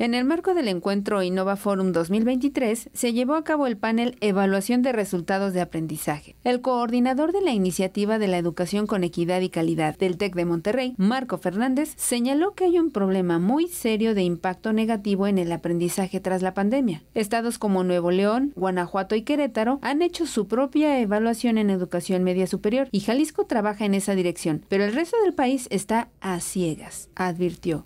En el marco del encuentro Innova Forum 2023 se llevó a cabo el panel Evaluación de Resultados de Aprendizaje. El coordinador de la iniciativa de la educación con equidad y calidad del TEC de Monterrey, Marco Fernández, señaló que hay un problema muy serio de impacto negativo en el aprendizaje tras la pandemia. Estados como Nuevo León, Guanajuato y Querétaro han hecho su propia evaluación en educación media superior y Jalisco trabaja en esa dirección, pero el resto del país está a ciegas, advirtió.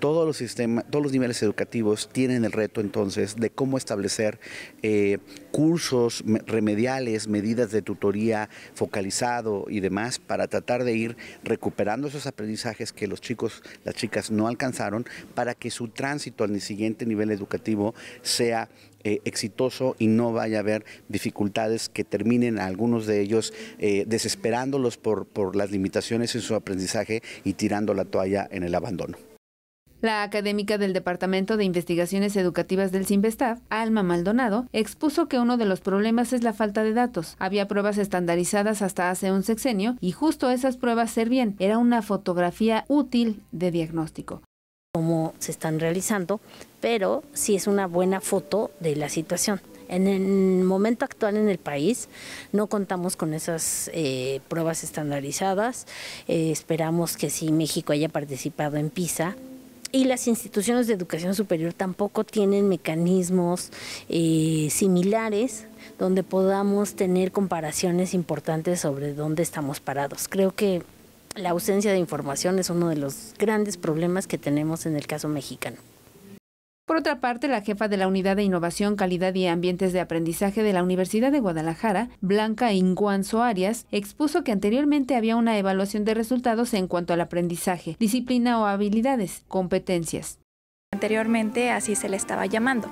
Todos los, sistemas, todos los niveles educativos tienen el reto entonces de cómo establecer eh, cursos remediales, medidas de tutoría focalizado y demás para tratar de ir recuperando esos aprendizajes que los chicos, las chicas no alcanzaron para que su tránsito al siguiente nivel educativo sea eh, exitoso y no vaya a haber dificultades que terminen a algunos de ellos eh, desesperándolos por las limitaciones en su aprendizaje y tirando la toalla en el abandono. La académica del Departamento de Investigaciones Educativas del CIMBESTAF, Alma Maldonado, expuso que uno de los problemas es la falta de datos. Había pruebas estandarizadas hasta hace un sexenio y justo esas pruebas servían. Era una fotografía útil de diagnóstico como se están realizando, pero sí es una buena foto de la situación. En el momento actual en el país no contamos con esas eh, pruebas estandarizadas. Eh, esperamos que si México haya participado en PISA, y las instituciones de educación superior tampoco tienen mecanismos eh, similares donde podamos tener comparaciones importantes sobre dónde estamos parados. Creo que la ausencia de información es uno de los grandes problemas que tenemos en el caso mexicano. Por otra parte, la jefa de la Unidad de Innovación, Calidad y Ambientes de Aprendizaje de la Universidad de Guadalajara, Blanca Inguanzo Arias, expuso que anteriormente había una evaluación de resultados en cuanto al aprendizaje, disciplina o habilidades, competencias. Anteriormente así se le estaba llamando,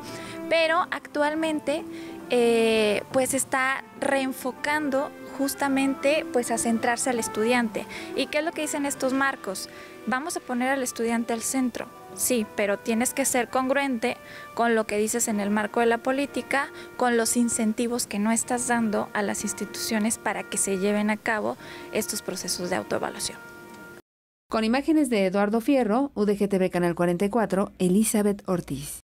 pero actualmente eh, pues está reenfocando justamente pues a centrarse al estudiante. ¿Y qué es lo que dicen estos marcos? Vamos a poner al estudiante al centro Sí, pero tienes que ser congruente con lo que dices en el marco de la política, con los incentivos que no estás dando a las instituciones para que se lleven a cabo estos procesos de autoevaluación. Con imágenes de Eduardo Fierro, UDGTV Canal 44, Elizabeth Ortiz.